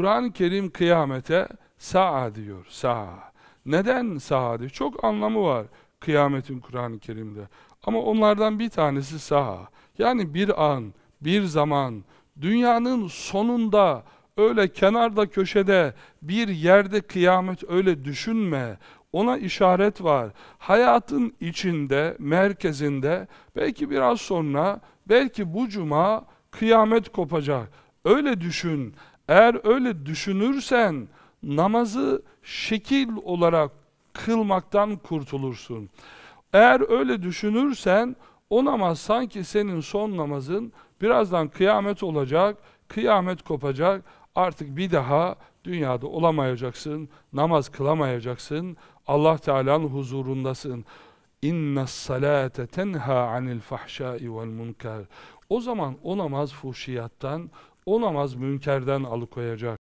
Kur'an-ı Kerim kıyamete sa'a diyor. Sa'a. Neden sa'a diyor? Çok anlamı var kıyametin Kur'an-ı Kerim'de. Ama onlardan bir tanesi saa. Yani bir an, bir zaman, dünyanın sonunda, öyle kenarda köşede, bir yerde kıyamet öyle düşünme. Ona işaret var. Hayatın içinde, merkezinde, belki biraz sonra, belki bu cuma kıyamet kopacak. Öyle düşün. Eğer öyle düşünürsen namazı şekil olarak kılmaktan kurtulursun. Eğer öyle düşünürsen o namaz sanki senin son namazın birazdan kıyamet olacak, kıyamet kopacak. Artık bir daha dünyada olamayacaksın, namaz kılamayacaksın. Allah Teala'nın huzurundasın. İnne salate tenha anil fahşai vel munkar. O zaman o namaz fuhşiyattan, namaz münkerden alıkoyacak.